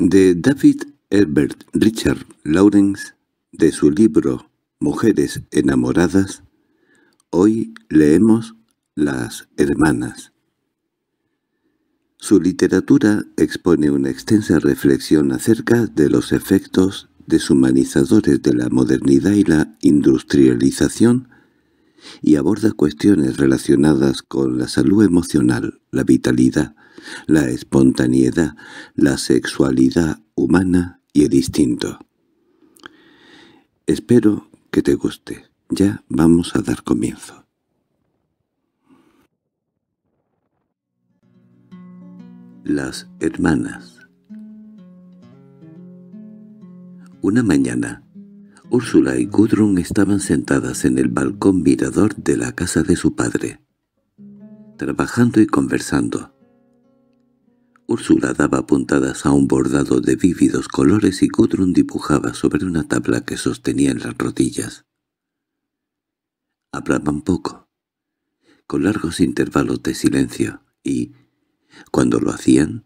De David Herbert Richard Lawrence, de su libro Mujeres enamoradas, hoy leemos Las hermanas. Su literatura expone una extensa reflexión acerca de los efectos deshumanizadores de la modernidad y la industrialización y aborda cuestiones relacionadas con la salud emocional, la vitalidad, la espontaneidad, la sexualidad humana y el distinto. Espero que te guste. Ya vamos a dar comienzo. Las hermanas Una mañana, Úrsula y Gudrun estaban sentadas en el balcón mirador de la casa de su padre, trabajando y conversando. Úrsula daba puntadas a un bordado de vívidos colores y Gudrun dibujaba sobre una tabla que sostenía en las rodillas. Hablaban poco, con largos intervalos de silencio, y, cuando lo hacían,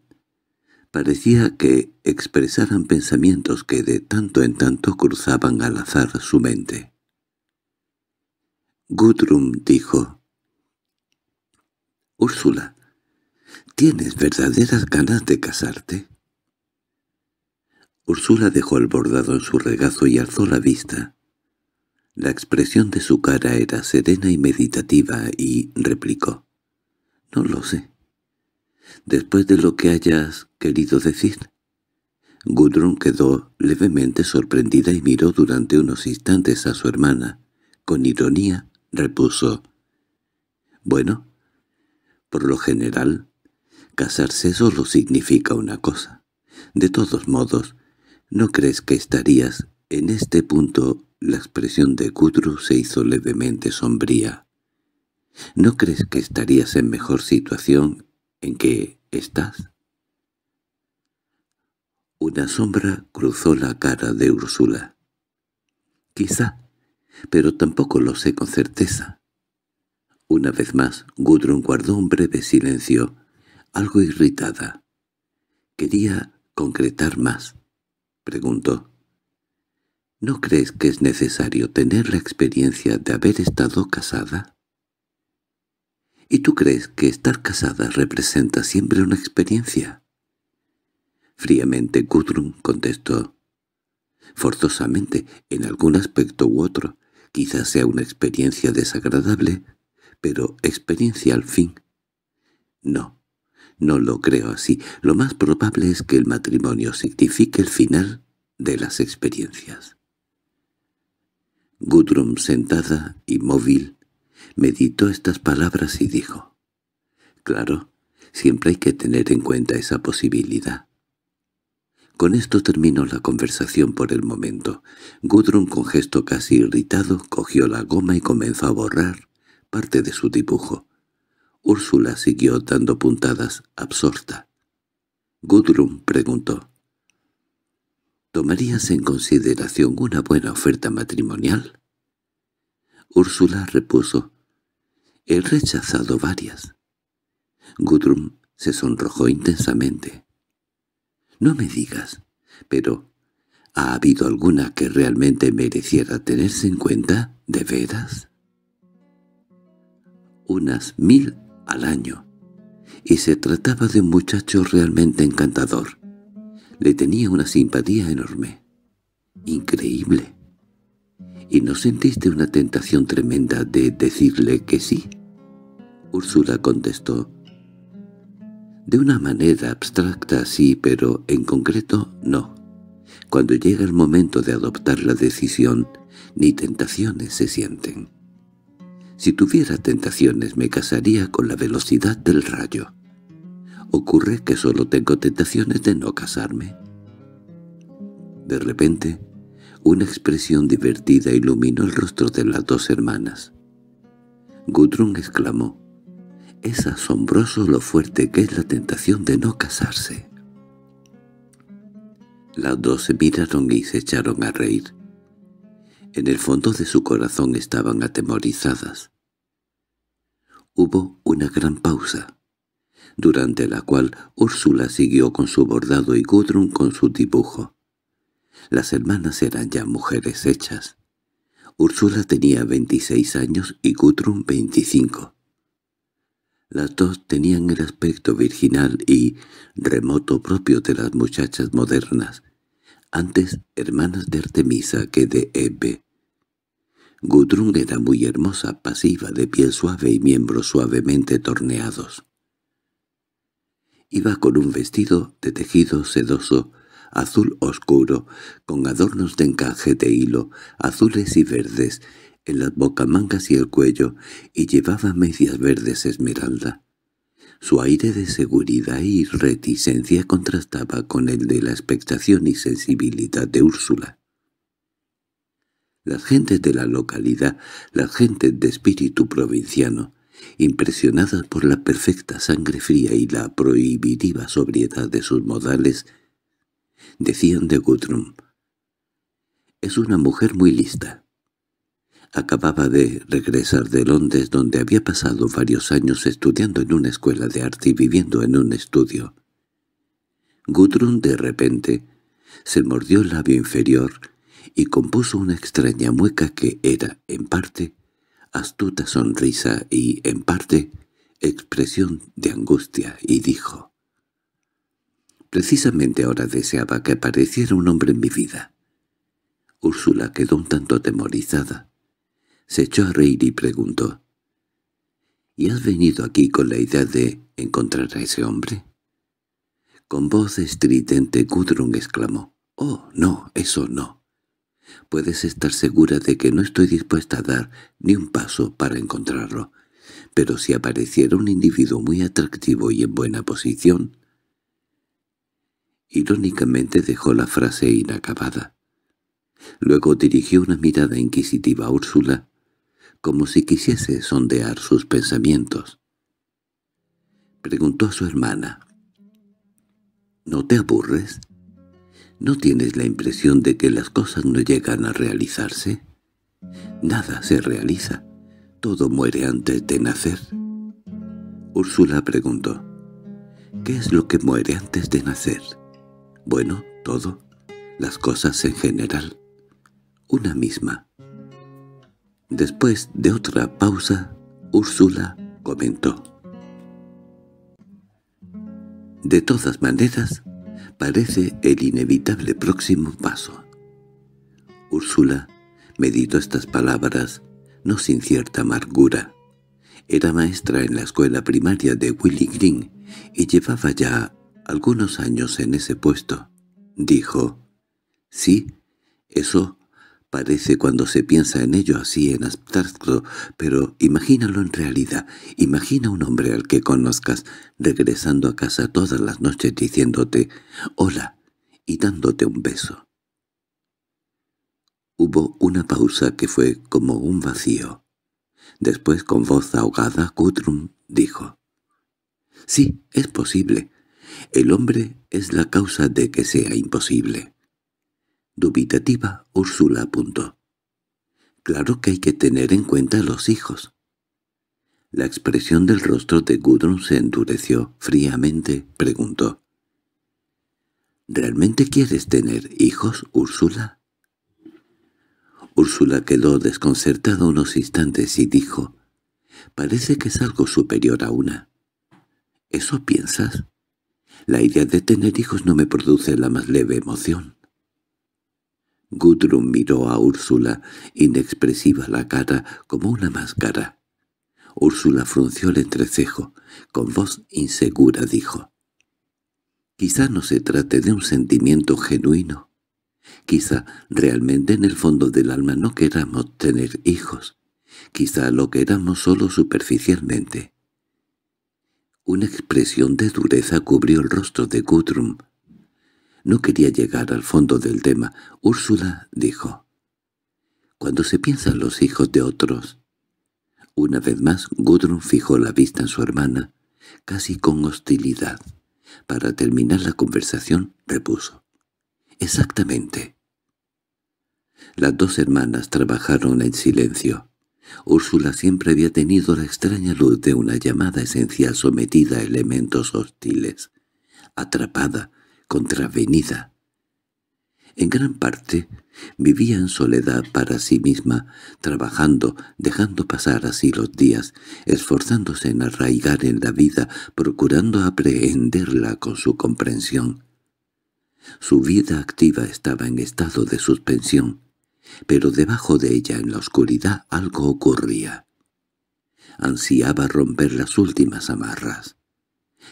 parecía que expresaran pensamientos que de tanto en tanto cruzaban al azar su mente. Gudrun dijo, «Úrsula, ¿Tienes verdaderas ganas de casarte? Ursula dejó el bordado en su regazo y alzó la vista. La expresión de su cara era serena y meditativa y replicó. —No lo sé. —Después de lo que hayas querido decir. Gudrun quedó levemente sorprendida y miró durante unos instantes a su hermana. Con ironía repuso. —Bueno, por lo general, Casarse solo significa una cosa. De todos modos, ¿no crees que estarías en este punto la expresión de Gudrun se hizo levemente sombría. ¿No crees que estarías en mejor situación en que estás? Una sombra cruzó la cara de Úrsula. Quizá, pero tampoco lo sé con certeza. Una vez más, Gudrun guardó un breve silencio, algo irritada. —¿Quería concretar más? —preguntó. —¿No crees que es necesario tener la experiencia de haber estado casada? —¿Y tú crees que estar casada representa siempre una experiencia? Fríamente Gudrun contestó. Forzosamente, en algún aspecto u otro, quizás sea una experiencia desagradable, pero experiencia al fin. No, no lo creo así. Lo más probable es que el matrimonio signifique el final de las experiencias. Gudrun, sentada, inmóvil, meditó estas palabras y dijo, «Claro, siempre hay que tener en cuenta esa posibilidad». Con esto terminó la conversación por el momento. Gudrun, con gesto casi irritado, cogió la goma y comenzó a borrar parte de su dibujo. Úrsula siguió dando puntadas, absorta. Gudrun preguntó. —¿Tomarías en consideración una buena oferta matrimonial? Úrsula repuso. —He rechazado varias. Gudrun se sonrojó intensamente. —No me digas, pero ¿ha habido alguna que realmente mereciera tenerse en cuenta, de veras? Unas mil al año, y se trataba de un muchacho realmente encantador. Le tenía una simpatía enorme, increíble. ¿Y no sentiste una tentación tremenda de decirle que sí? Úrsula contestó. De una manera abstracta sí, pero en concreto no. Cuando llega el momento de adoptar la decisión, ni tentaciones se sienten. Si tuviera tentaciones me casaría con la velocidad del rayo. ¿Ocurre que solo tengo tentaciones de no casarme? De repente, una expresión divertida iluminó el rostro de las dos hermanas. Gudrun exclamó, «Es asombroso lo fuerte que es la tentación de no casarse». Las dos se miraron y se echaron a reír. En el fondo de su corazón estaban atemorizadas. Hubo una gran pausa, durante la cual Úrsula siguió con su bordado y Gudrun con su dibujo. Las hermanas eran ya mujeres hechas. Úrsula tenía 26 años y Gudrun 25. Las dos tenían el aspecto virginal y remoto propio de las muchachas modernas, antes hermanas de Artemisa que de Ebe, Gudrun era muy hermosa, pasiva, de piel suave y miembros suavemente torneados. Iba con un vestido de tejido sedoso, azul oscuro, con adornos de encaje de hilo, azules y verdes, en las bocamangas y el cuello, y llevaba medias verdes esmeralda. Su aire de seguridad y reticencia contrastaba con el de la expectación y sensibilidad de Úrsula. Las gentes de la localidad, las gentes de espíritu provinciano, impresionadas por la perfecta sangre fría y la prohibitiva sobriedad de sus modales, decían de Gudrun. «Es una mujer muy lista». Acababa de regresar de Londres, donde había pasado varios años estudiando en una escuela de arte y viviendo en un estudio. Gudrun, de repente, se mordió el labio inferior y compuso una extraña mueca que era, en parte, astuta sonrisa y, en parte, expresión de angustia, y dijo, «Precisamente ahora deseaba que apareciera un hombre en mi vida». Úrsula quedó un tanto atemorizada. Se echó a reír y preguntó, «¿Y has venido aquí con la idea de encontrar a ese hombre?» Con voz estridente Gudrun exclamó, «Oh, no, eso no». Puedes estar segura de que no estoy dispuesta a dar ni un paso para encontrarlo. Pero si apareciera un individuo muy atractivo y en buena posición... Irónicamente dejó la frase inacabada. Luego dirigió una mirada inquisitiva a Úrsula, como si quisiese sondear sus pensamientos. Preguntó a su hermana. —¿No te aburres? ¿No tienes la impresión de que las cosas no llegan a realizarse? Nada se realiza. Todo muere antes de nacer. Úrsula preguntó. ¿Qué es lo que muere antes de nacer? Bueno, todo. Las cosas en general. Una misma. Después de otra pausa, Úrsula comentó. De todas maneras, parece el inevitable próximo paso. Úrsula meditó estas palabras, no sin cierta amargura. Era maestra en la escuela primaria de Willy Green y llevaba ya algunos años en ese puesto. Dijo, «Sí, eso Parece cuando se piensa en ello así en abstracto, pero imagínalo en realidad. Imagina un hombre al que conozcas regresando a casa todas las noches diciéndote «Hola» y dándote un beso. Hubo una pausa que fue como un vacío. Después, con voz ahogada, Kutrum dijo «Sí, es posible. El hombre es la causa de que sea imposible». Dubitativa, Úrsula apuntó. Claro que hay que tener en cuenta los hijos. La expresión del rostro de Gudrun se endureció. Fríamente preguntó. —¿Realmente quieres tener hijos, Úrsula? Úrsula quedó desconcertada unos instantes y dijo, «Parece que es algo superior a una». —¿Eso piensas? La idea de tener hijos no me produce la más leve emoción. Gudrun miró a Úrsula, inexpresiva la cara, como una máscara. Úrsula frunció el entrecejo. Con voz insegura dijo. «Quizá no se trate de un sentimiento genuino. Quizá realmente en el fondo del alma no queramos tener hijos. Quizá lo queramos solo superficialmente». Una expresión de dureza cubrió el rostro de Gudrun. No quería llegar al fondo del tema. Úrsula dijo. Cuando se piensa en los hijos de otros... Una vez más Gudrun fijó la vista en su hermana, casi con hostilidad. Para terminar la conversación, repuso. —Exactamente. Las dos hermanas trabajaron en silencio. Úrsula siempre había tenido la extraña luz de una llamada esencial sometida a elementos hostiles, atrapada contravenida. En gran parte vivía en soledad para sí misma, trabajando, dejando pasar así los días, esforzándose en arraigar en la vida, procurando aprehenderla con su comprensión. Su vida activa estaba en estado de suspensión, pero debajo de ella en la oscuridad algo ocurría. Ansiaba romper las últimas amarras.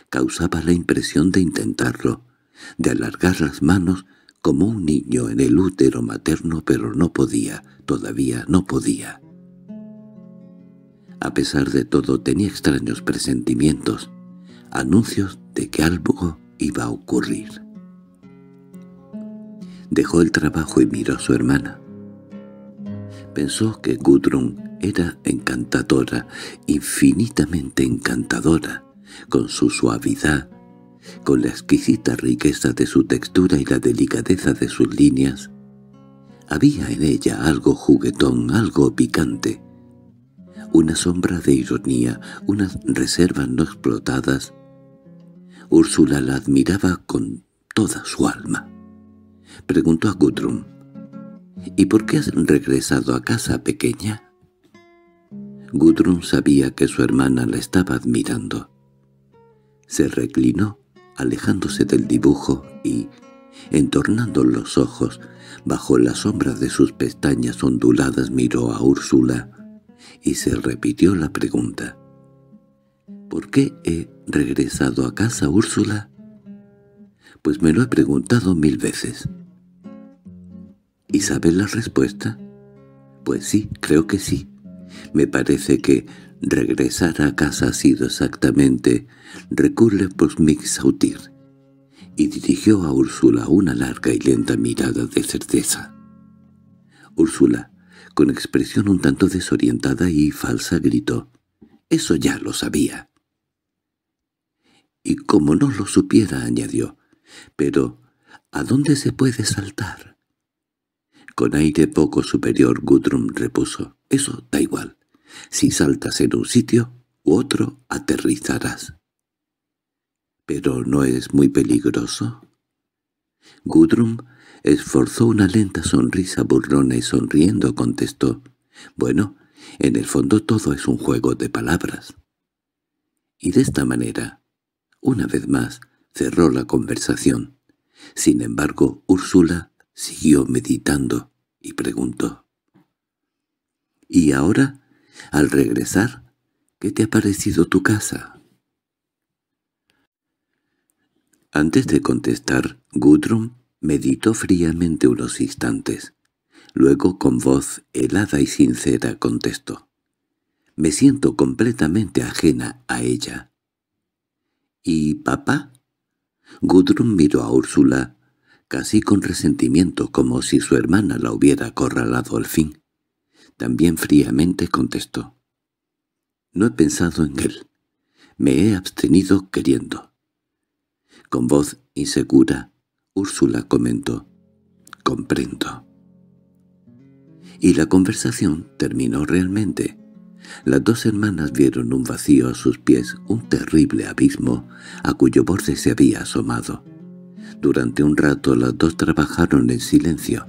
Causaba la impresión de intentarlo, de alargar las manos como un niño en el útero materno, pero no podía, todavía no podía. A pesar de todo tenía extraños presentimientos, anuncios de que algo iba a ocurrir. Dejó el trabajo y miró a su hermana. Pensó que Gudrun era encantadora, infinitamente encantadora, con su suavidad, con la exquisita riqueza de su textura y la delicadeza de sus líneas, había en ella algo juguetón, algo picante, una sombra de ironía, unas reservas no explotadas. Úrsula la admiraba con toda su alma. Preguntó a Gudrun —¿Y por qué has regresado a casa, pequeña? Gudrun sabía que su hermana la estaba admirando. Se reclinó alejándose del dibujo y, entornando los ojos, bajo la sombra de sus pestañas onduladas miró a Úrsula y se repitió la pregunta. —¿Por qué he regresado a casa, Úrsula? —Pues me lo he preguntado mil veces. —¿Y sabes la respuesta? —Pues sí, creo que sí. Me parece que Regresar a casa ha sido exactamente recurle por mixautir, y dirigió a Úrsula una larga y lenta mirada de certeza. Úrsula, con expresión un tanto desorientada y falsa, gritó, «Eso ya lo sabía». Y como no lo supiera, añadió, «Pero, ¿a dónde se puede saltar?» Con aire poco superior Gudrun repuso, «Eso da igual. Si saltas en un sitio u otro, aterrizarás. —¿Pero no es muy peligroso? Gudrun esforzó una lenta sonrisa burlona y sonriendo contestó. —Bueno, en el fondo todo es un juego de palabras. Y de esta manera, una vez más, cerró la conversación. Sin embargo, Úrsula siguió meditando y preguntó. —¿Y ahora al regresar, ¿qué te ha parecido tu casa? Antes de contestar, Gudrun meditó fríamente unos instantes. Luego, con voz helada y sincera, contestó. Me siento completamente ajena a ella. —¿Y papá? Gudrun miró a Úrsula, casi con resentimiento, como si su hermana la hubiera acorralado al fin. También fríamente contestó. No he pensado en él. Me he abstenido queriendo. Con voz insegura, Úrsula comentó. Comprendo. Y la conversación terminó realmente. Las dos hermanas vieron un vacío a sus pies, un terrible abismo, a cuyo borde se había asomado. Durante un rato las dos trabajaron en silencio.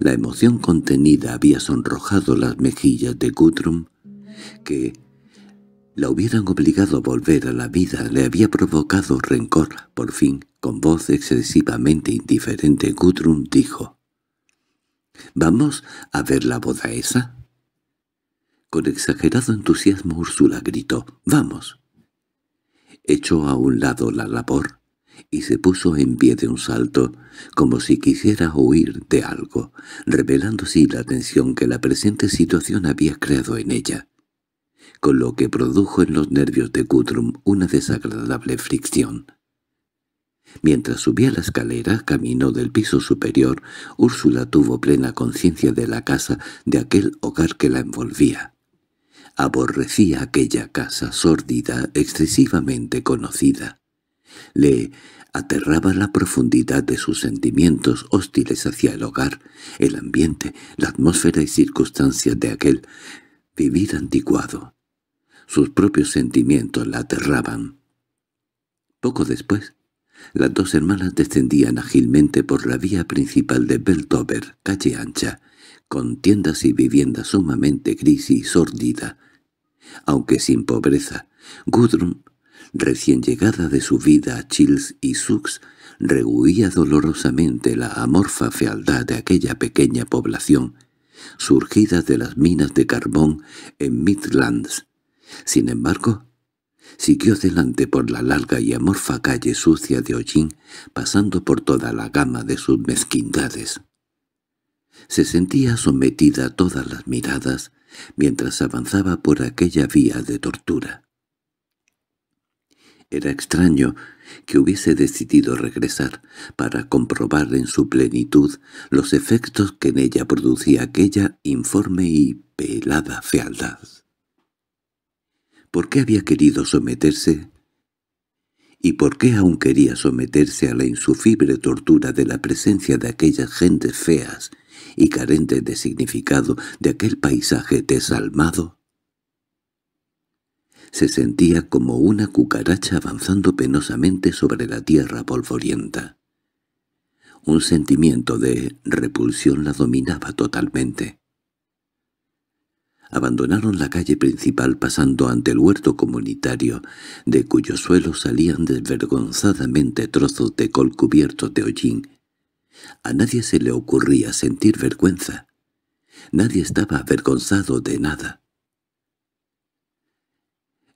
La emoción contenida había sonrojado las mejillas de Guthrum, que la hubieran obligado a volver a la vida, le había provocado rencor. Por fin, con voz excesivamente indiferente, Guthrum dijo, —¿Vamos a ver la boda esa? Con exagerado entusiasmo Úrsula gritó, —¡Vamos! Echó a un lado la labor, y se puso en pie de un salto, como si quisiera huir de algo, revelando así la tensión que la presente situación había creado en ella, con lo que produjo en los nervios de Gudrun una desagradable fricción. Mientras subía la escalera, caminó del piso superior, Úrsula tuvo plena conciencia de la casa, de aquel hogar que la envolvía. Aborrecía aquella casa sórdida, excesivamente conocida. Le aterraba la profundidad de sus sentimientos hostiles hacia el hogar, el ambiente, la atmósfera y circunstancias de aquel vivir anticuado. Sus propios sentimientos la aterraban. Poco después, las dos hermanas descendían ágilmente por la vía principal de Beltover, calle ancha, con tiendas y vivienda sumamente gris y sórdida. Aunque sin pobreza, Gudrun recién llegada de su vida a Chills y Sux, rehuía dolorosamente la amorfa fealdad de aquella pequeña población, surgida de las minas de carbón en Midlands. Sin embargo, siguió adelante por la larga y amorfa calle sucia de Hollín, pasando por toda la gama de sus mezquindades. Se sentía sometida a todas las miradas mientras avanzaba por aquella vía de tortura. Era extraño que hubiese decidido regresar para comprobar en su plenitud los efectos que en ella producía aquella informe y pelada fealdad. ¿Por qué había querido someterse? ¿Y por qué aún quería someterse a la insufrible tortura de la presencia de aquellas gentes feas y carentes de significado de aquel paisaje desalmado? Se sentía como una cucaracha avanzando penosamente sobre la tierra polvorienta. Un sentimiento de repulsión la dominaba totalmente. Abandonaron la calle principal pasando ante el huerto comunitario, de cuyo suelo salían desvergonzadamente trozos de col cubiertos de hollín. A nadie se le ocurría sentir vergüenza. Nadie estaba avergonzado de nada.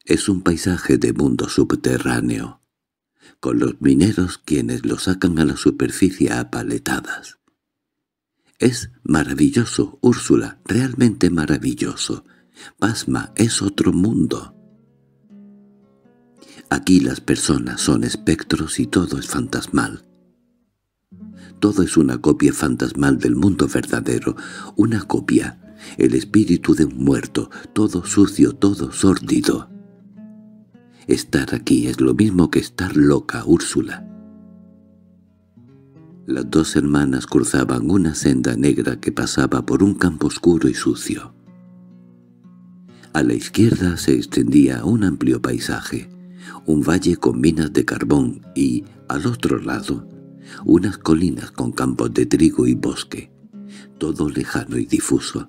Es un paisaje de mundo subterráneo, con los mineros quienes lo sacan a la superficie apaletadas. Es maravilloso, Úrsula, realmente maravilloso. Pasma es otro mundo. Aquí las personas son espectros y todo es fantasmal. Todo es una copia fantasmal del mundo verdadero, una copia, el espíritu de un muerto, todo sucio, todo sórdido. Estar aquí es lo mismo que estar loca, Úrsula. Las dos hermanas cruzaban una senda negra que pasaba por un campo oscuro y sucio. A la izquierda se extendía un amplio paisaje, un valle con minas de carbón y, al otro lado, unas colinas con campos de trigo y bosque, todo lejano y difuso,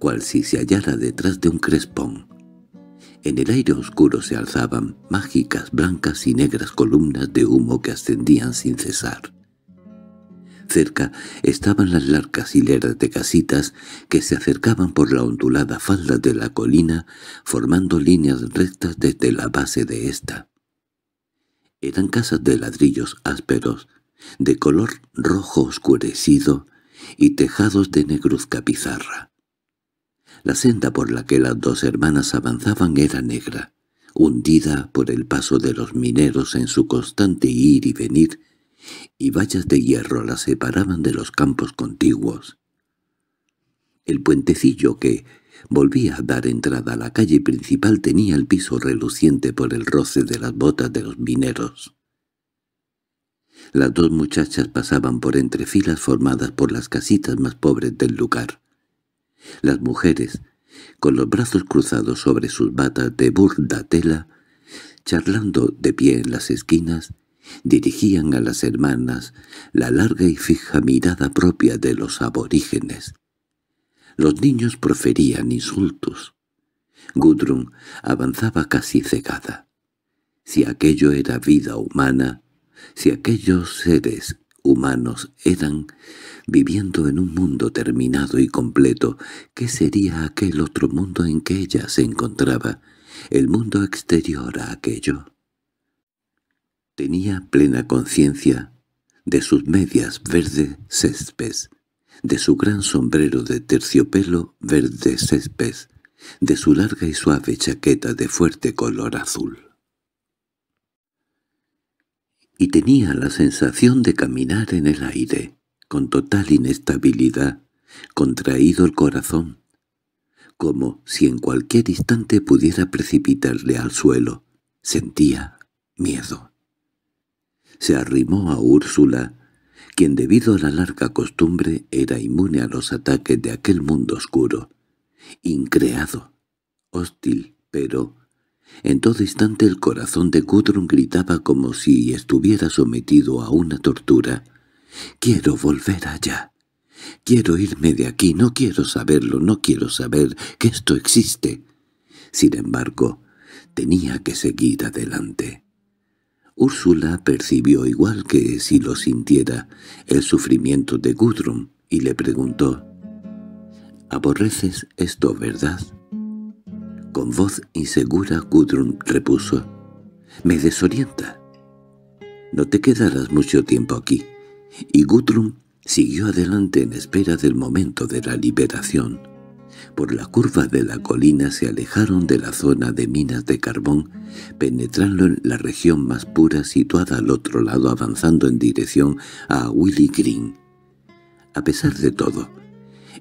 cual si se hallara detrás de un crespón. En el aire oscuro se alzaban mágicas blancas y negras columnas de humo que ascendían sin cesar. Cerca estaban las largas hileras de casitas que se acercaban por la ondulada falda de la colina, formando líneas rectas desde la base de ésta. Eran casas de ladrillos ásperos, de color rojo oscurecido y tejados de negruzca pizarra. La senda por la que las dos hermanas avanzaban era negra, hundida por el paso de los mineros en su constante ir y venir, y vallas de hierro las separaban de los campos contiguos. El puentecillo que volvía a dar entrada a la calle principal tenía el piso reluciente por el roce de las botas de los mineros. Las dos muchachas pasaban por entre filas formadas por las casitas más pobres del lugar. Las mujeres, con los brazos cruzados sobre sus batas de burda tela, charlando de pie en las esquinas, dirigían a las hermanas la larga y fija mirada propia de los aborígenes. Los niños proferían insultos. Gudrun avanzaba casi cegada. Si aquello era vida humana, si aquellos seres humanos eran, viviendo en un mundo terminado y completo, ¿qué sería aquel otro mundo en que ella se encontraba, el mundo exterior a aquello? Tenía plena conciencia de sus medias verde céspes, de su gran sombrero de terciopelo verde céspes, de su larga y suave chaqueta de fuerte color azul y tenía la sensación de caminar en el aire, con total inestabilidad, contraído el corazón, como si en cualquier instante pudiera precipitarle al suelo. Sentía miedo. Se arrimó a Úrsula, quien debido a la larga costumbre era inmune a los ataques de aquel mundo oscuro, increado, hostil, pero en todo instante el corazón de Gudrun gritaba como si estuviera sometido a una tortura. «Quiero volver allá. Quiero irme de aquí. No quiero saberlo. No quiero saber que esto existe». Sin embargo, tenía que seguir adelante. Úrsula percibió igual que si lo sintiera el sufrimiento de Gudrun y le preguntó «¿Aborreces esto, verdad?» Con voz insegura Gudrun repuso. —Me desorienta. No te quedarás mucho tiempo aquí. Y Gudrun siguió adelante en espera del momento de la liberación. Por la curva de la colina se alejaron de la zona de minas de carbón, penetrando en la región más pura situada al otro lado avanzando en dirección a Willy Green. A pesar de todo,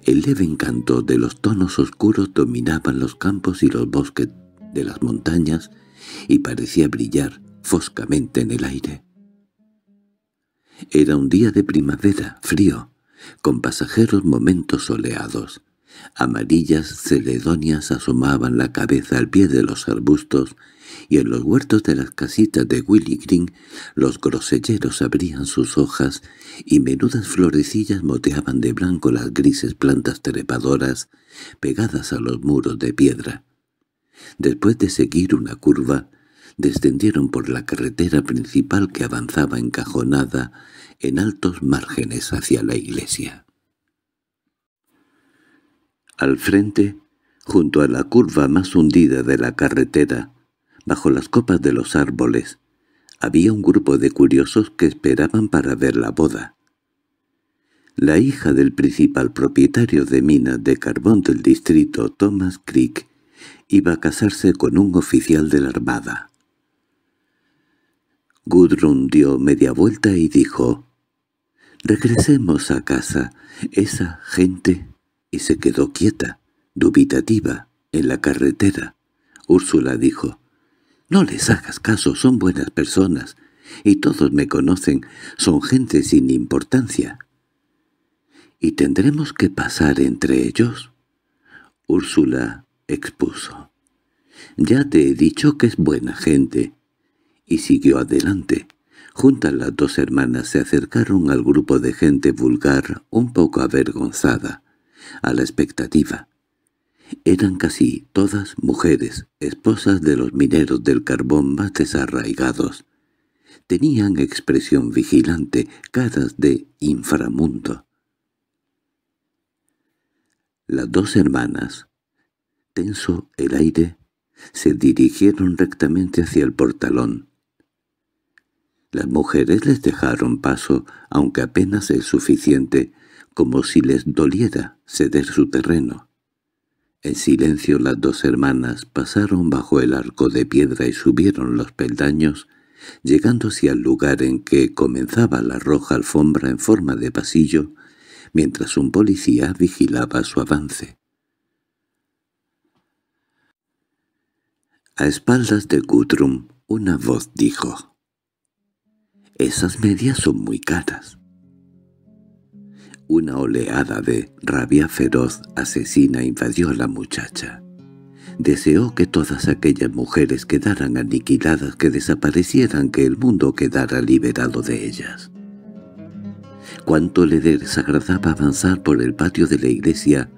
el leve encanto de los tonos oscuros dominaban los campos y los bosques de las montañas y parecía brillar foscamente en el aire. Era un día de primavera, frío, con pasajeros momentos soleados. Amarillas celedonias asomaban la cabeza al pie de los arbustos, y en los huertos de las casitas de Willy Green los groselleros abrían sus hojas y menudas florecillas moteaban de blanco las grises plantas trepadoras pegadas a los muros de piedra. Después de seguir una curva, descendieron por la carretera principal que avanzaba encajonada en altos márgenes hacia la iglesia. Al frente, junto a la curva más hundida de la carretera, bajo las copas de los árboles, había un grupo de curiosos que esperaban para ver la boda. La hija del principal propietario de minas de carbón del distrito, Thomas Creek, iba a casarse con un oficial de la armada. Gudrun dio media vuelta y dijo, «Regresemos a casa. Esa gente y se quedó quieta, dubitativa, en la carretera. Úrsula dijo, «No les hagas caso, son buenas personas, y todos me conocen, son gente sin importancia». «¿Y tendremos que pasar entre ellos?» Úrsula expuso. «Ya te he dicho que es buena gente». Y siguió adelante. Juntas las dos hermanas se acercaron al grupo de gente vulgar, un poco avergonzada a la expectativa. Eran casi todas mujeres, esposas de los mineros del carbón más desarraigados. Tenían expresión vigilante, caras de inframundo. Las dos hermanas, tenso el aire, se dirigieron rectamente hacia el portalón. Las mujeres les dejaron paso, aunque apenas el suficiente, como si les doliera ceder su terreno. En silencio las dos hermanas pasaron bajo el arco de piedra y subieron los peldaños, llegándose al lugar en que comenzaba la roja alfombra en forma de pasillo, mientras un policía vigilaba su avance. A espaldas de Guthrum una voz dijo, «Esas medias son muy caras». Una oleada de rabia feroz asesina e invadió a la muchacha. Deseó que todas aquellas mujeres quedaran aniquiladas, que desaparecieran, que el mundo quedara liberado de ellas. Cuánto le desagradaba avanzar por el patio de la iglesia,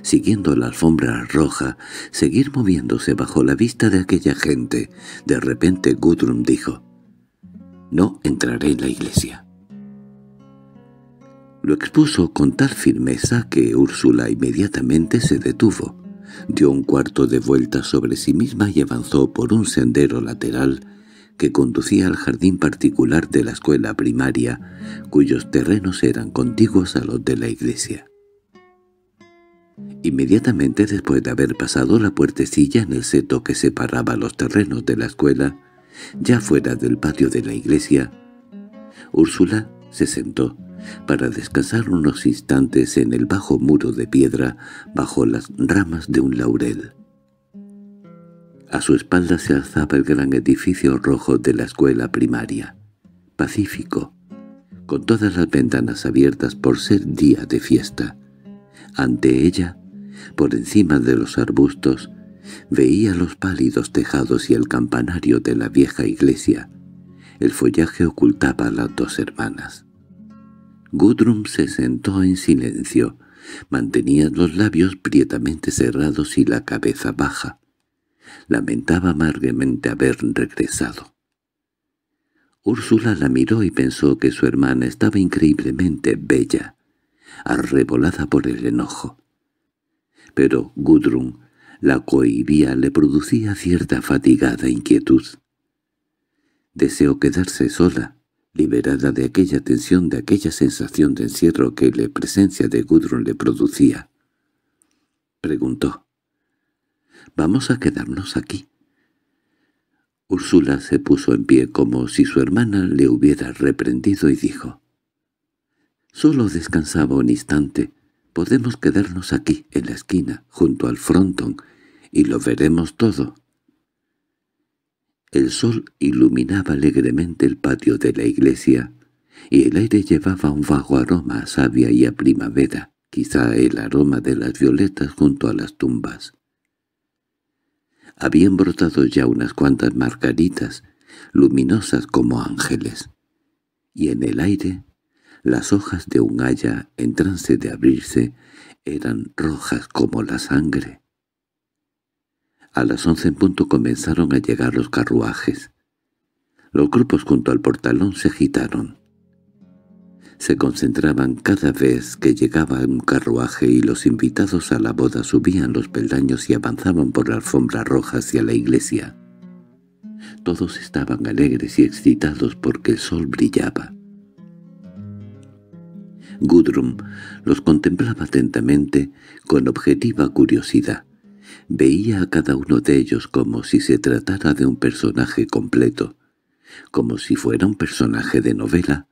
siguiendo la alfombra roja, seguir moviéndose bajo la vista de aquella gente. De repente Gudrun dijo, «No entraré en la iglesia». Lo expuso con tal firmeza que Úrsula inmediatamente se detuvo, dio un cuarto de vuelta sobre sí misma y avanzó por un sendero lateral que conducía al jardín particular de la escuela primaria, cuyos terrenos eran contiguos a los de la iglesia. Inmediatamente después de haber pasado la puertecilla en el seto que separaba los terrenos de la escuela, ya fuera del patio de la iglesia, Úrsula se sentó para descansar unos instantes en el bajo muro de piedra bajo las ramas de un laurel. A su espalda se alzaba el gran edificio rojo de la escuela primaria, pacífico, con todas las ventanas abiertas por ser día de fiesta. Ante ella, por encima de los arbustos, veía los pálidos tejados y el campanario de la vieja iglesia. El follaje ocultaba a las dos hermanas. Gudrun se sentó en silencio. Mantenía los labios prietamente cerrados y la cabeza baja. Lamentaba amargamente haber regresado. Úrsula la miró y pensó que su hermana estaba increíblemente bella, arrebolada por el enojo. Pero Gudrun la cohibía le producía cierta fatigada inquietud. Deseó quedarse sola, liberada de aquella tensión, de aquella sensación de encierro que la presencia de Gudrun le producía. Preguntó, «¿Vamos a quedarnos aquí?» Úrsula se puso en pie como si su hermana le hubiera reprendido y dijo, «Solo descansaba un instante. Podemos quedarnos aquí, en la esquina, junto al frontón, y lo veremos todo». El sol iluminaba alegremente el patio de la iglesia, y el aire llevaba un vago aroma a savia y a primavera, quizá el aroma de las violetas junto a las tumbas. Habían brotado ya unas cuantas margaritas, luminosas como ángeles, y en el aire las hojas de un haya en trance de abrirse eran rojas como la sangre. A las once en punto comenzaron a llegar los carruajes. Los grupos junto al portalón se agitaron. Se concentraban cada vez que llegaba un carruaje y los invitados a la boda subían los peldaños y avanzaban por la alfombra roja hacia la iglesia. Todos estaban alegres y excitados porque el sol brillaba. Gudrum los contemplaba atentamente con objetiva curiosidad. Veía a cada uno de ellos como si se tratara de un personaje completo, como si fuera un personaje de novela,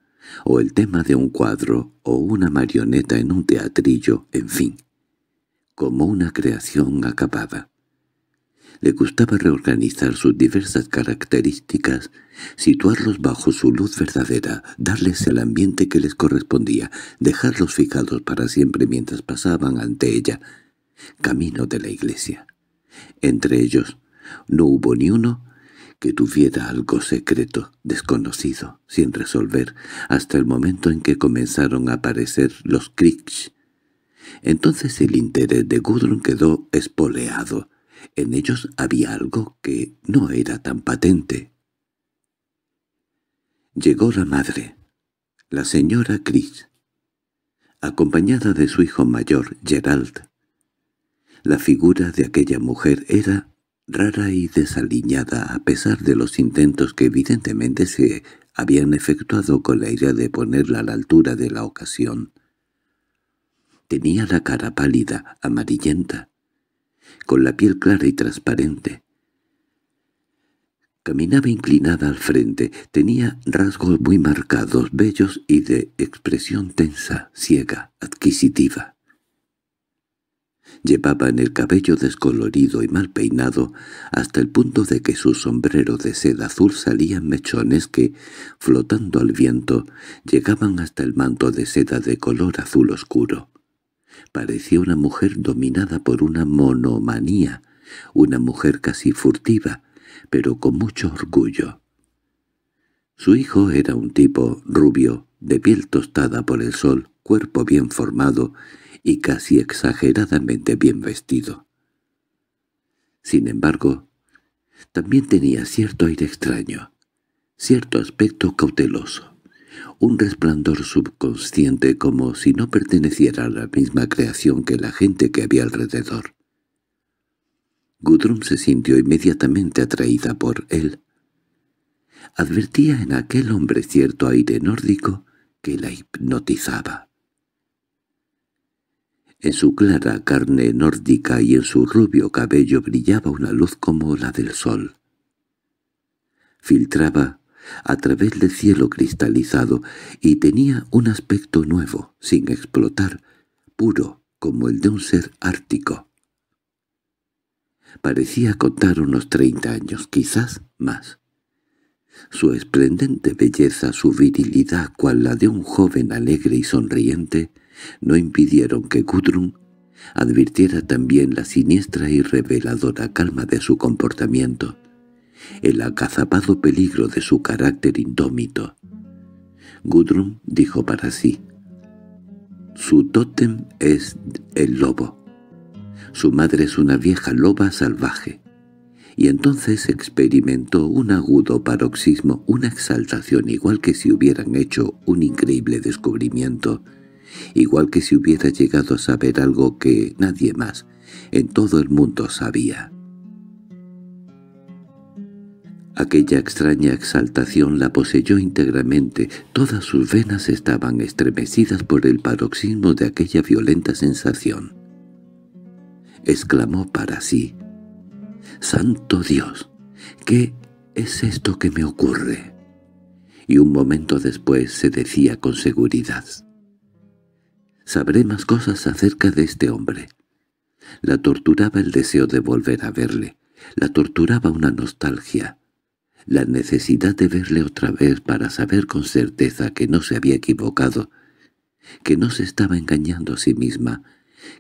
o el tema de un cuadro, o una marioneta en un teatrillo, en fin, como una creación acabada. Le gustaba reorganizar sus diversas características, situarlos bajo su luz verdadera, darles el ambiente que les correspondía, dejarlos fijados para siempre mientras pasaban ante ella, camino de la iglesia. Entre ellos no hubo ni uno que tuviera algo secreto, desconocido, sin resolver, hasta el momento en que comenzaron a aparecer los Kriksh. Entonces el interés de Gudrun quedó espoleado. En ellos había algo que no era tan patente. Llegó la madre, la señora Chris acompañada de su hijo mayor, Gerald, la figura de aquella mujer era rara y desaliñada a pesar de los intentos que evidentemente se habían efectuado con la idea de ponerla a la altura de la ocasión. Tenía la cara pálida, amarillenta, con la piel clara y transparente. Caminaba inclinada al frente, tenía rasgos muy marcados, bellos y de expresión tensa, ciega, adquisitiva. Llevaban el cabello descolorido y mal peinado hasta el punto de que su sombrero de seda azul salía mechones que, flotando al viento, llegaban hasta el manto de seda de color azul oscuro. Parecía una mujer dominada por una monomanía, una mujer casi furtiva, pero con mucho orgullo. Su hijo era un tipo rubio, de piel tostada por el sol, cuerpo bien formado, y casi exageradamente bien vestido. Sin embargo, también tenía cierto aire extraño, cierto aspecto cauteloso, un resplandor subconsciente como si no perteneciera a la misma creación que la gente que había alrededor. Gudrun se sintió inmediatamente atraída por él. Advertía en aquel hombre cierto aire nórdico que la hipnotizaba. En su clara carne nórdica y en su rubio cabello brillaba una luz como la del sol. Filtraba a través del cielo cristalizado y tenía un aspecto nuevo, sin explotar, puro como el de un ser ártico. Parecía contar unos treinta años, quizás más. Su esplendente belleza, su virilidad cual la de un joven alegre y sonriente, no impidieron que Gudrun advirtiera también la siniestra y reveladora calma de su comportamiento, el acazapado peligro de su carácter indómito. Gudrun dijo para sí, «Su tótem es el lobo. Su madre es una vieja loba salvaje» y entonces experimentó un agudo paroxismo, una exaltación igual que si hubieran hecho un increíble descubrimiento, igual que si hubiera llegado a saber algo que nadie más en todo el mundo sabía. Aquella extraña exaltación la poseyó íntegramente, todas sus venas estaban estremecidas por el paroxismo de aquella violenta sensación. Exclamó para sí, «¡Santo Dios! ¿Qué es esto que me ocurre?» Y un momento después se decía con seguridad, Sabré más cosas acerca de este hombre. La torturaba el deseo de volver a verle. La torturaba una nostalgia. La necesidad de verle otra vez para saber con certeza que no se había equivocado, que no se estaba engañando a sí misma,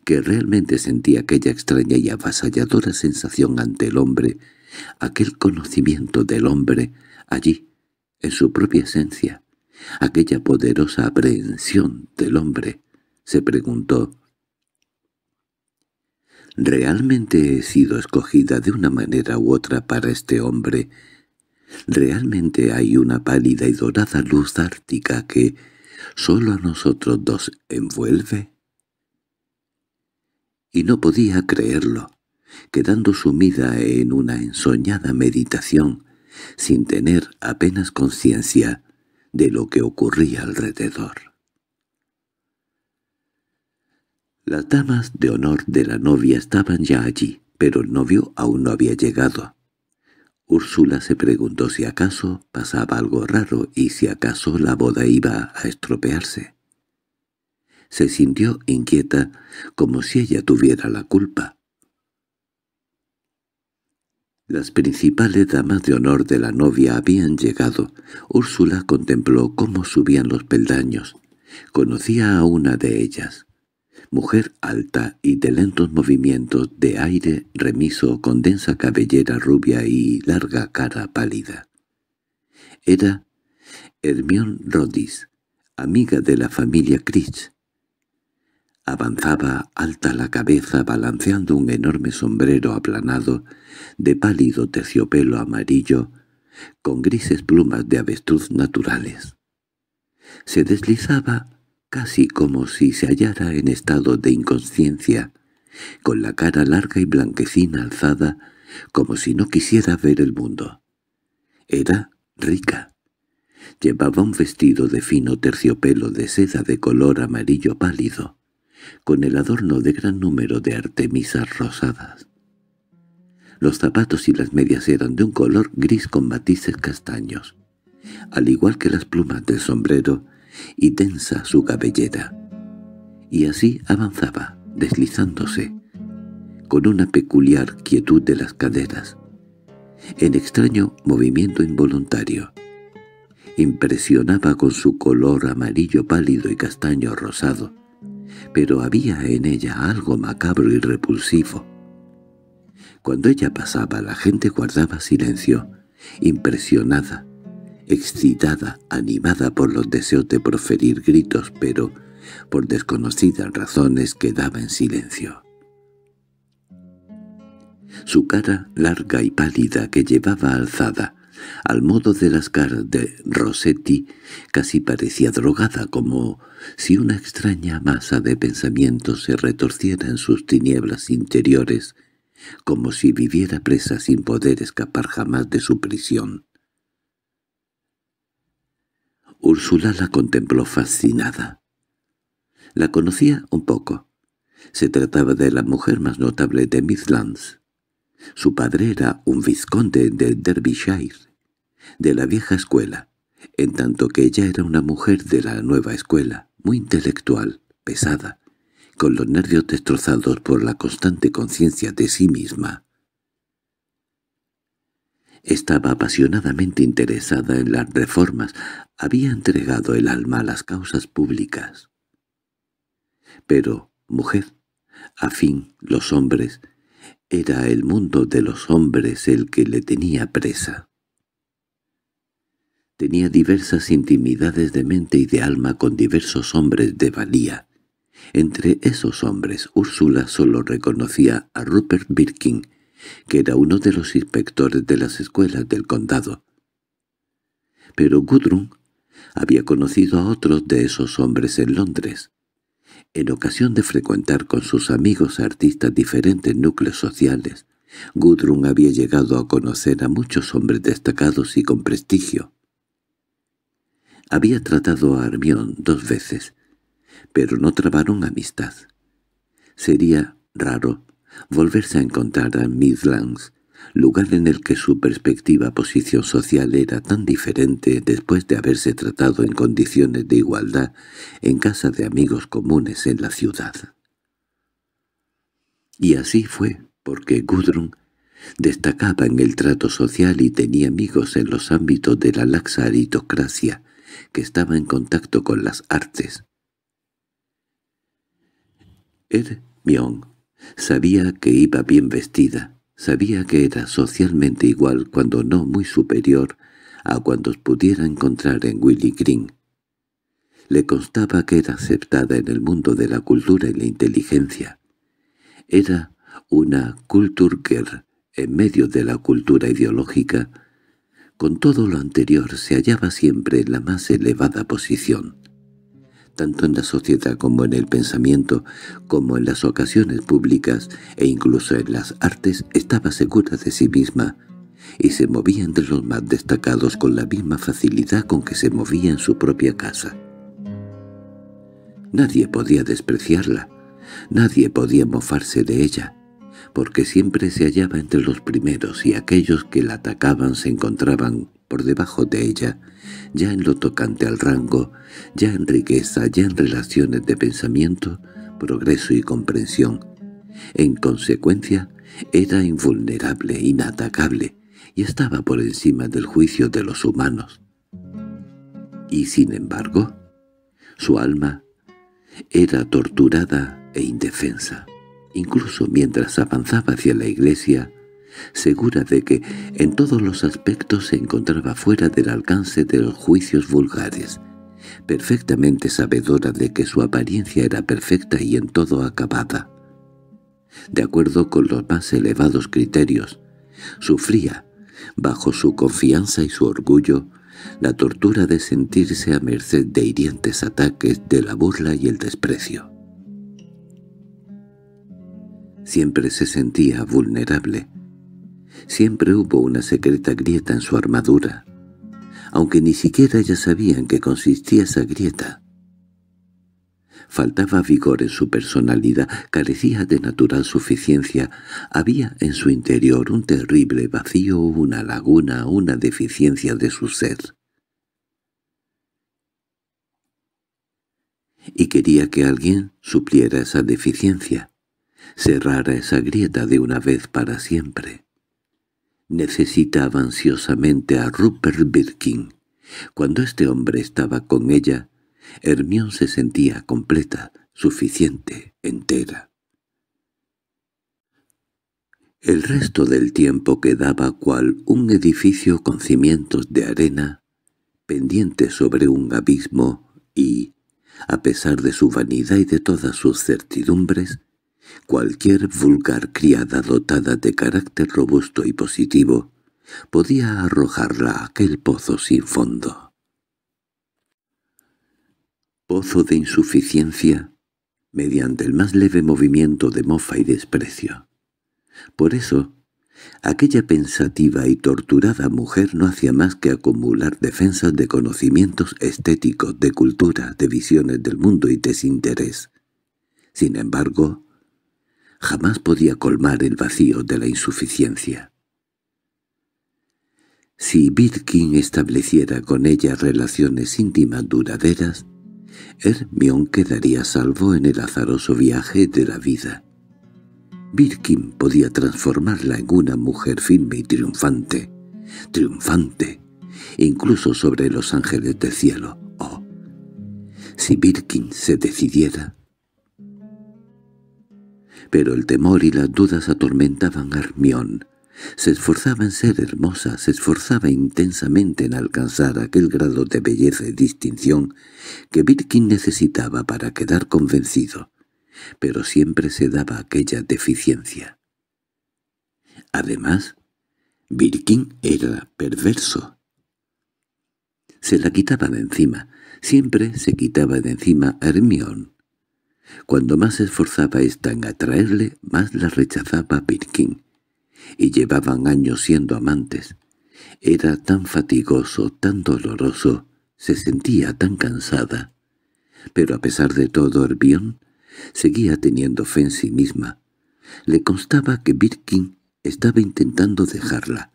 que realmente sentía aquella extraña y avasalladora sensación ante el hombre, aquel conocimiento del hombre, allí, en su propia esencia, aquella poderosa aprehensión del hombre se preguntó. ¿Realmente he sido escogida de una manera u otra para este hombre? ¿Realmente hay una pálida y dorada luz ártica que solo a nosotros dos envuelve? Y no podía creerlo, quedando sumida en una ensoñada meditación, sin tener apenas conciencia de lo que ocurría alrededor. Las damas de honor de la novia estaban ya allí, pero el novio aún no había llegado. Úrsula se preguntó si acaso pasaba algo raro y si acaso la boda iba a estropearse. Se sintió inquieta, como si ella tuviera la culpa. Las principales damas de honor de la novia habían llegado. Úrsula contempló cómo subían los peldaños. Conocía a una de ellas mujer alta y de lentos movimientos de aire remiso con densa cabellera rubia y larga cara pálida. Era Hermión Rodis, amiga de la familia Critch. Avanzaba alta la cabeza balanceando un enorme sombrero aplanado de pálido terciopelo amarillo con grises plumas de avestruz naturales. Se deslizaba casi como si se hallara en estado de inconsciencia, con la cara larga y blanquecina alzada, como si no quisiera ver el mundo. Era rica. Llevaba un vestido de fino terciopelo de seda de color amarillo pálido, con el adorno de gran número de artemisas rosadas. Los zapatos y las medias eran de un color gris con matices castaños, al igual que las plumas del sombrero y tensa su cabellera. Y así avanzaba, deslizándose, con una peculiar quietud de las caderas, en extraño movimiento involuntario. Impresionaba con su color amarillo pálido y castaño rosado, pero había en ella algo macabro y repulsivo. Cuando ella pasaba la gente guardaba silencio, impresionada, excitada, animada por los deseos de proferir gritos, pero por desconocidas razones quedaba en silencio. Su cara larga y pálida que llevaba alzada, al modo de las caras de Rossetti, casi parecía drogada, como si una extraña masa de pensamientos se retorciera en sus tinieblas interiores, como si viviera presa sin poder escapar jamás de su prisión. Úrsula la contempló fascinada. La conocía un poco. Se trataba de la mujer más notable de Midlands. Su padre era un vizconde de Derbyshire, de la vieja escuela, en tanto que ella era una mujer de la nueva escuela, muy intelectual, pesada, con los nervios destrozados por la constante conciencia de sí misma, estaba apasionadamente interesada en las reformas, había entregado el alma a las causas públicas. Pero, mujer, a fin los hombres, era el mundo de los hombres el que le tenía presa. Tenía diversas intimidades de mente y de alma con diversos hombres de valía. Entre esos hombres Úrsula solo reconocía a Rupert Birkin, que era uno de los inspectores de las escuelas del condado. Pero Gudrun había conocido a otros de esos hombres en Londres. En ocasión de frecuentar con sus amigos artistas diferentes núcleos sociales, Gudrun había llegado a conocer a muchos hombres destacados y con prestigio. Había tratado a Armión dos veces, pero no trabaron amistad. Sería raro volverse a encontrar a Midlands, lugar en el que su perspectiva posición social era tan diferente después de haberse tratado en condiciones de igualdad en casa de amigos comunes en la ciudad. Y así fue, porque Gudrun destacaba en el trato social y tenía amigos en los ámbitos de la laxa aristocracia que estaba en contacto con las artes. Er Sabía que iba bien vestida, sabía que era socialmente igual, cuando no muy superior, a cuantos pudiera encontrar en Willy Green. Le constaba que era aceptada en el mundo de la cultura y la inteligencia. Era una culture en medio de la cultura ideológica. Con todo lo anterior se hallaba siempre en la más elevada posición tanto en la sociedad como en el pensamiento, como en las ocasiones públicas e incluso en las artes, estaba segura de sí misma, y se movía entre los más destacados con la misma facilidad con que se movía en su propia casa. Nadie podía despreciarla, nadie podía mofarse de ella, porque siempre se hallaba entre los primeros y aquellos que la atacaban se encontraban, por debajo de ella, ya en lo tocante al rango, ya en riqueza, ya en relaciones de pensamiento, progreso y comprensión. En consecuencia, era invulnerable, inatacable, y estaba por encima del juicio de los humanos. Y sin embargo, su alma era torturada e indefensa. Incluso mientras avanzaba hacia la iglesia, segura de que en todos los aspectos se encontraba fuera del alcance de los juicios vulgares, perfectamente sabedora de que su apariencia era perfecta y en todo acabada. De acuerdo con los más elevados criterios, sufría, bajo su confianza y su orgullo, la tortura de sentirse a merced de hirientes ataques de la burla y el desprecio. Siempre se sentía vulnerable, Siempre hubo una secreta grieta en su armadura, aunque ni siquiera sabía en qué consistía esa grieta. Faltaba vigor en su personalidad, carecía de natural suficiencia, había en su interior un terrible vacío, una laguna, una deficiencia de su ser. Y quería que alguien supliera esa deficiencia, cerrara esa grieta de una vez para siempre necesitaba ansiosamente a Rupert Birkin. Cuando este hombre estaba con ella, Hermión se sentía completa, suficiente, entera. El resto del tiempo quedaba cual un edificio con cimientos de arena, pendiente sobre un abismo y, a pesar de su vanidad y de todas sus certidumbres, Cualquier vulgar criada dotada de carácter robusto y positivo podía arrojarla a aquel pozo sin fondo. Pozo de insuficiencia mediante el más leve movimiento de mofa y desprecio. Por eso, aquella pensativa y torturada mujer no hacía más que acumular defensas de conocimientos estéticos, de cultura, de visiones del mundo y desinterés. Sin embargo, jamás podía colmar el vacío de la insuficiencia. Si Birkin estableciera con ella relaciones íntimas duraderas, Hermión quedaría salvo en el azaroso viaje de la vida. Birkin podía transformarla en una mujer firme y triunfante, triunfante, incluso sobre los ángeles del cielo. Oh, si Birkin se decidiera, pero el temor y las dudas atormentaban a Hermión. Se esforzaba en ser hermosa, se esforzaba intensamente en alcanzar aquel grado de belleza y distinción que Birkin necesitaba para quedar convencido, pero siempre se daba aquella deficiencia. Además, Birkin era perverso. Se la quitaba de encima, siempre se quitaba de encima a Hermión, cuando más se esforzaba ésta en atraerle, más la rechazaba Birkin. y llevaban años siendo amantes. Era tan fatigoso, tan doloroso, se sentía tan cansada. Pero a pesar de todo, Hermión seguía teniendo fe en sí misma. Le constaba que Birkin estaba intentando dejarla.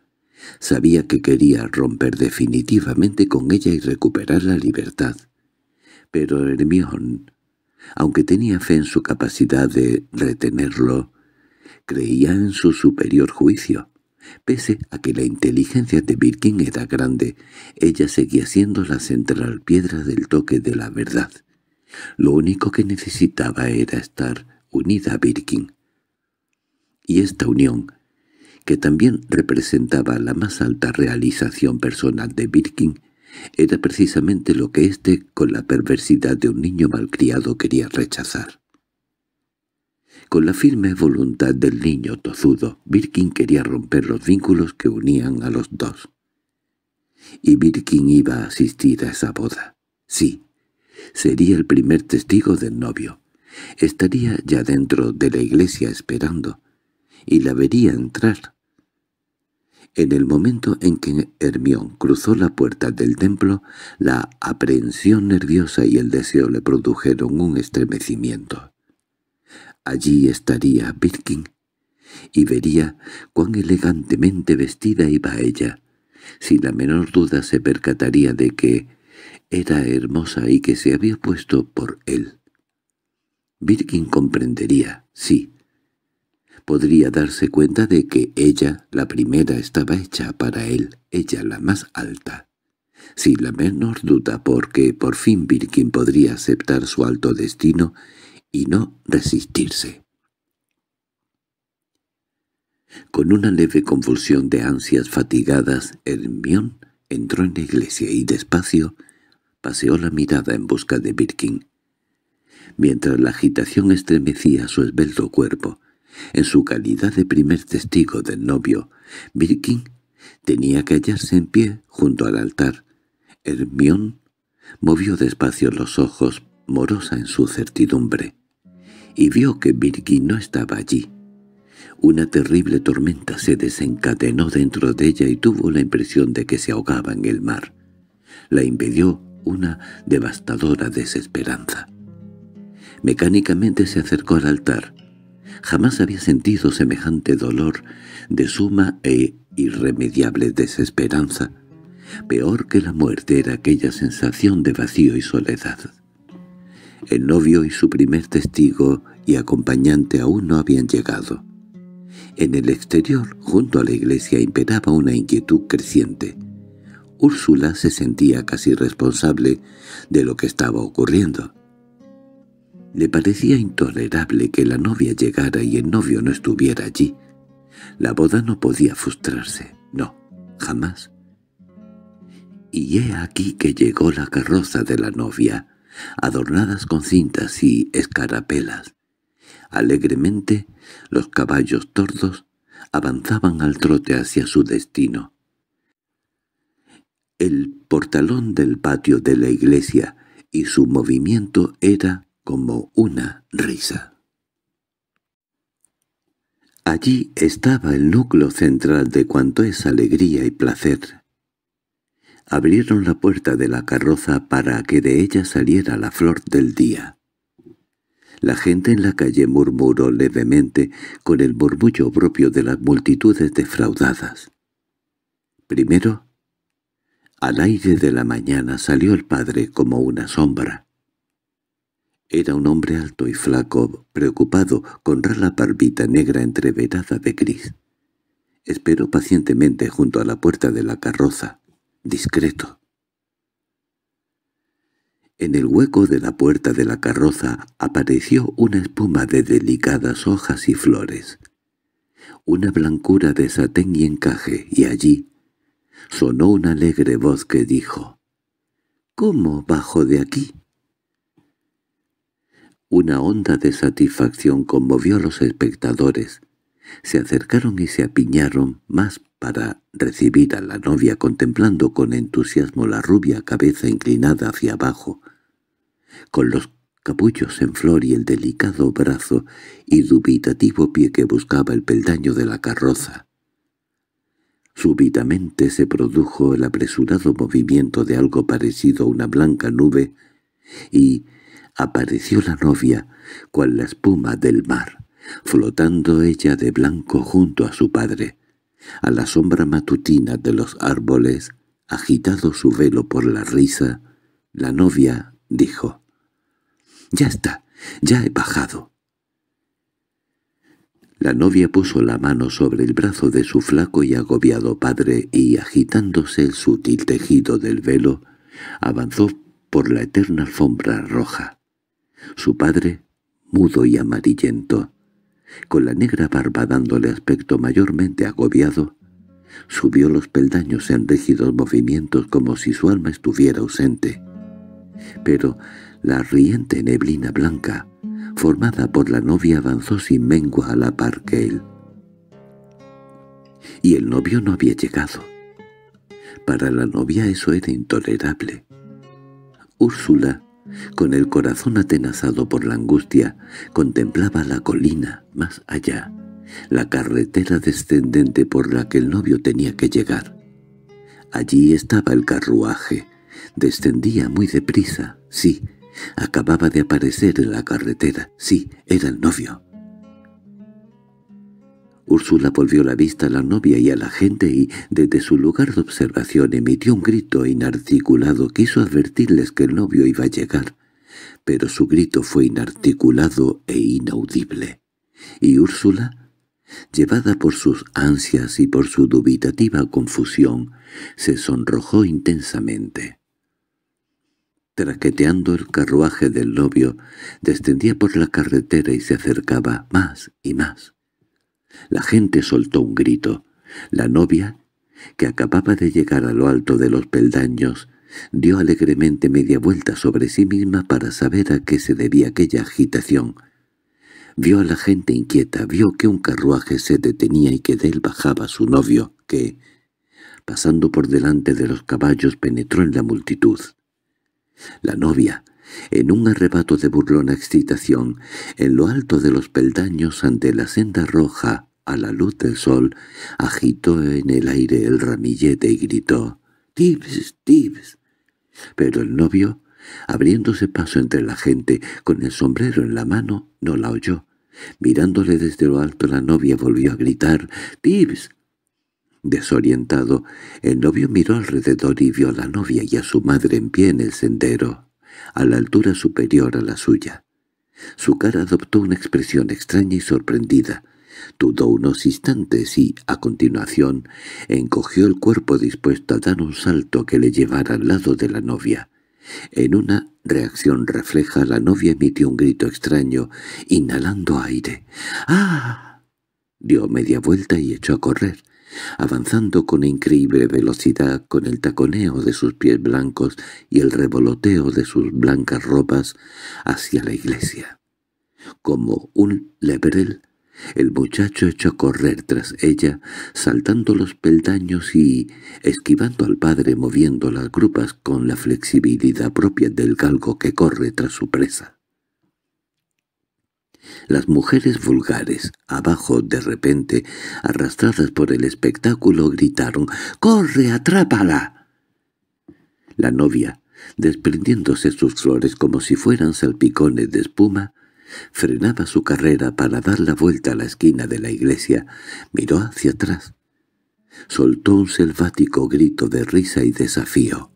Sabía que quería romper definitivamente con ella y recuperar la libertad. Pero Hermión aunque tenía fe en su capacidad de retenerlo, creía en su superior juicio. Pese a que la inteligencia de Birkin era grande, ella seguía siendo la central piedra del toque de la verdad. Lo único que necesitaba era estar unida a Birkin. Y esta unión, que también representaba la más alta realización personal de Birkin, era precisamente lo que éste, con la perversidad de un niño malcriado, quería rechazar. Con la firme voluntad del niño tozudo, Birkin quería romper los vínculos que unían a los dos. Y Birkin iba a asistir a esa boda. Sí, sería el primer testigo del novio. Estaría ya dentro de la iglesia esperando, y la vería entrar. En el momento en que Hermión cruzó la puerta del templo, la aprehensión nerviosa y el deseo le produjeron un estremecimiento. Allí estaría Birkin, y vería cuán elegantemente vestida iba ella. Sin la menor duda se percataría de que era hermosa y que se había puesto por él. Birkin comprendería, sí, podría darse cuenta de que ella, la primera, estaba hecha para él, ella la más alta. Sin la menor duda porque por fin Birkin podría aceptar su alto destino y no resistirse. Con una leve convulsión de ansias fatigadas, Hermión entró en la iglesia y despacio paseó la mirada en busca de Birkin. Mientras la agitación estremecía su esbelto cuerpo, en su calidad de primer testigo del novio, Birkin tenía que hallarse en pie junto al altar. Hermión movió despacio los ojos, morosa en su certidumbre, y vio que Birkin no estaba allí. Una terrible tormenta se desencadenó dentro de ella y tuvo la impresión de que se ahogaba en el mar. La impidió una devastadora desesperanza. Mecánicamente se acercó al altar, Jamás había sentido semejante dolor de suma e irremediable desesperanza. Peor que la muerte era aquella sensación de vacío y soledad. El novio y su primer testigo y acompañante aún no habían llegado. En el exterior, junto a la iglesia, imperaba una inquietud creciente. Úrsula se sentía casi responsable de lo que estaba ocurriendo. Le parecía intolerable que la novia llegara y el novio no estuviera allí. La boda no podía frustrarse, no, jamás. Y he aquí que llegó la carroza de la novia, adornadas con cintas y escarapelas. Alegremente, los caballos tordos avanzaban al trote hacia su destino. El portalón del patio de la iglesia y su movimiento era como una risa. Allí estaba el núcleo central de cuanto es alegría y placer. Abrieron la puerta de la carroza para que de ella saliera la flor del día. La gente en la calle murmuró levemente con el murmullo propio de las multitudes defraudadas. Primero, al aire de la mañana salió el padre como una sombra. Era un hombre alto y flaco, preocupado, con rala parvita negra entreverada de gris. Esperó pacientemente junto a la puerta de la carroza, discreto. En el hueco de la puerta de la carroza apareció una espuma de delicadas hojas y flores, una blancura de satén y encaje, y allí sonó una alegre voz que dijo, «¿Cómo bajo de aquí?» Una onda de satisfacción conmovió a los espectadores. Se acercaron y se apiñaron más para recibir a la novia contemplando con entusiasmo la rubia cabeza inclinada hacia abajo, con los capullos en flor y el delicado brazo y dubitativo pie que buscaba el peldaño de la carroza. Súbitamente se produjo el apresurado movimiento de algo parecido a una blanca nube y apareció la novia, cual la espuma del mar, flotando ella de blanco junto a su padre. A la sombra matutina de los árboles, agitado su velo por la risa, la novia dijo, «Ya está, ya he bajado». La novia puso la mano sobre el brazo de su flaco y agobiado padre y, agitándose el sutil tejido del velo, avanzó por la eterna alfombra roja. Su padre, mudo y amarillento, con la negra barba dándole aspecto mayormente agobiado, subió los peldaños en rígidos movimientos como si su alma estuviera ausente. Pero la riente neblina blanca, formada por la novia, avanzó sin mengua a la par que él. Y el novio no había llegado. Para la novia eso era intolerable. Úrsula con el corazón atenazado por la angustia, contemplaba la colina más allá, la carretera descendente por la que el novio tenía que llegar. Allí estaba el carruaje. Descendía muy deprisa, sí. Acababa de aparecer en la carretera, sí, era el novio. Úrsula volvió la vista a la novia y a la gente y, desde su lugar de observación, emitió un grito inarticulado. Quiso advertirles que el novio iba a llegar, pero su grito fue inarticulado e inaudible. Y Úrsula, llevada por sus ansias y por su dubitativa confusión, se sonrojó intensamente. Traqueteando el carruaje del novio, descendía por la carretera y se acercaba más y más. La gente soltó un grito. La novia, que acababa de llegar a lo alto de los peldaños, dio alegremente media vuelta sobre sí misma para saber a qué se debía aquella agitación. Vio a la gente inquieta, vio que un carruaje se detenía y que de él bajaba su novio, que, pasando por delante de los caballos, penetró en la multitud. La novia, en un arrebato de burlona excitación, en lo alto de los peldaños ante la senda roja, a la luz del sol, agitó en el aire el ramillete y gritó Tibbs, Tibbs. Pero el novio, abriéndose paso entre la gente, con el sombrero en la mano, no la oyó. Mirándole desde lo alto la novia volvió a gritar Tibbs. Desorientado, el novio miró alrededor y vio a la novia y a su madre en pie en el sendero a la altura superior a la suya. Su cara adoptó una expresión extraña y sorprendida. Dudó unos instantes y, a continuación, encogió el cuerpo dispuesto a dar un salto que le llevara al lado de la novia. En una reacción refleja la novia emitió un grito extraño, inhalando aire. ¡Ah! Dio media vuelta y echó a correr avanzando con increíble velocidad con el taconeo de sus pies blancos y el revoloteo de sus blancas ropas hacia la iglesia. Como un lebrel, el muchacho echó a correr tras ella, saltando los peldaños y, esquivando al padre moviendo las grupas con la flexibilidad propia del galgo que corre tras su presa. Las mujeres vulgares, abajo de repente, arrastradas por el espectáculo, gritaron «¡Corre, atrápala!». La novia, desprendiéndose sus flores como si fueran salpicones de espuma, frenaba su carrera para dar la vuelta a la esquina de la iglesia, miró hacia atrás. Soltó un selvático grito de risa y desafío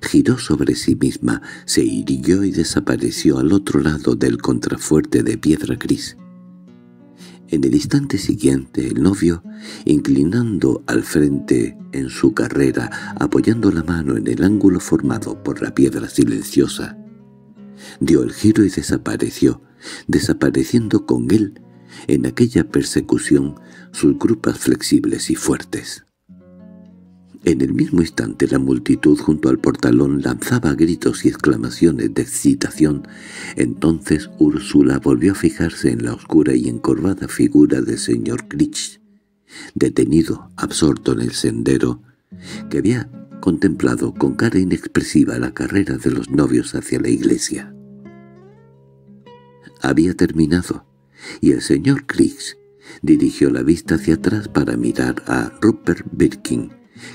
giró sobre sí misma, se irguió y desapareció al otro lado del contrafuerte de piedra gris. En el instante siguiente el novio, inclinando al frente en su carrera, apoyando la mano en el ángulo formado por la piedra silenciosa, dio el giro y desapareció, desapareciendo con él en aquella persecución sus grupas flexibles y fuertes. En el mismo instante la multitud junto al portalón lanzaba gritos y exclamaciones de excitación. Entonces Úrsula volvió a fijarse en la oscura y encorvada figura del señor Critch, detenido, absorto en el sendero, que había contemplado con cara inexpresiva la carrera de los novios hacia la iglesia. Había terminado, y el señor Critch dirigió la vista hacia atrás para mirar a Rupert Birkin,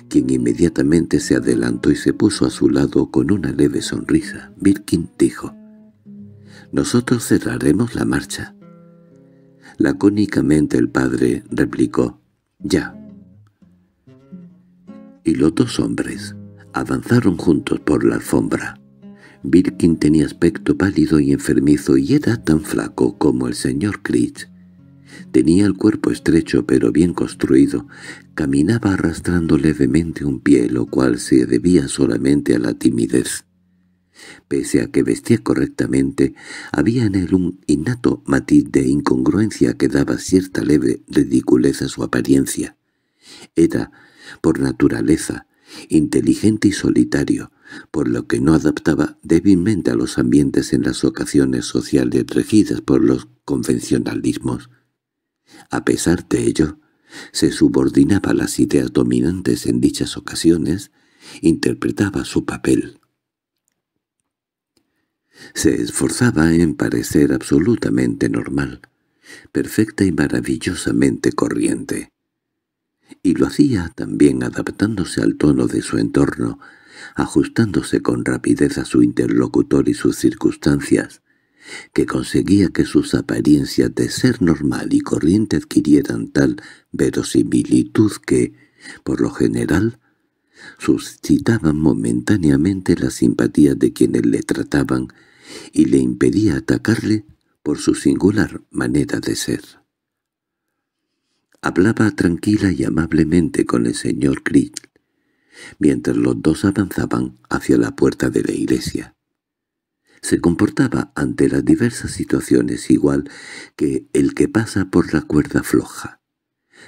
quien inmediatamente se adelantó y se puso a su lado con una leve sonrisa. Birkin dijo, «Nosotros cerraremos la marcha». Lacónicamente el padre replicó, «Ya». Y los dos hombres avanzaron juntos por la alfombra. Birkin tenía aspecto pálido y enfermizo y era tan flaco como el señor Critch, Tenía el cuerpo estrecho pero bien construido. Caminaba arrastrando levemente un pie, lo cual se debía solamente a la timidez. Pese a que vestía correctamente, había en él un innato matiz de incongruencia que daba cierta leve ridiculez a su apariencia. Era, por naturaleza, inteligente y solitario, por lo que no adaptaba débilmente a los ambientes en las ocasiones sociales regidas por los convencionalismos. A pesar de ello, se subordinaba a las ideas dominantes en dichas ocasiones, interpretaba su papel. Se esforzaba en parecer absolutamente normal, perfecta y maravillosamente corriente. Y lo hacía también adaptándose al tono de su entorno, ajustándose con rapidez a su interlocutor y sus circunstancias, que conseguía que sus apariencias de ser normal y corriente adquirieran tal verosimilitud que, por lo general, suscitaban momentáneamente la simpatía de quienes le trataban y le impedía atacarle por su singular manera de ser. Hablaba tranquila y amablemente con el señor Creed, mientras los dos avanzaban hacia la puerta de la iglesia. Se comportaba ante las diversas situaciones igual que el que pasa por la cuerda floja.